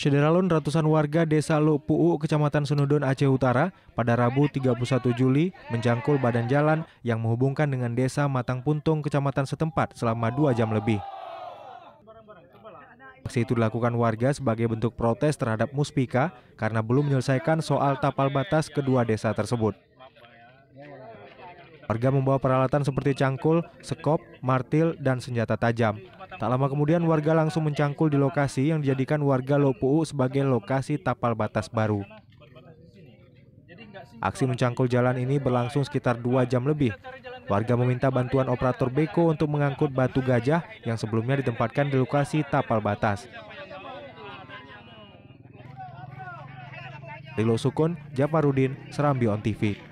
Sederalun ratusan warga Desa Lopuu, Kecamatan Senudun, Aceh Utara pada Rabu 31 Juli menjangkul badan jalan yang menghubungkan dengan Desa Matang Puntung, Kecamatan setempat selama dua jam lebih. Aksi itu dilakukan warga sebagai bentuk protes terhadap Muspika karena belum menyelesaikan soal tapal batas kedua desa tersebut. Warga membawa peralatan seperti cangkul, sekop, martil, dan senjata tajam. Tak lama kemudian warga langsung mencangkul di lokasi yang dijadikan warga Lopuu sebagai lokasi tapal batas baru. Aksi mencangkul jalan ini berlangsung sekitar dua jam lebih. Warga meminta bantuan operator Beko untuk mengangkut batu gajah yang sebelumnya ditempatkan di lokasi tapal batas. Rilo Sukun, Japarudin, Serambi On TV.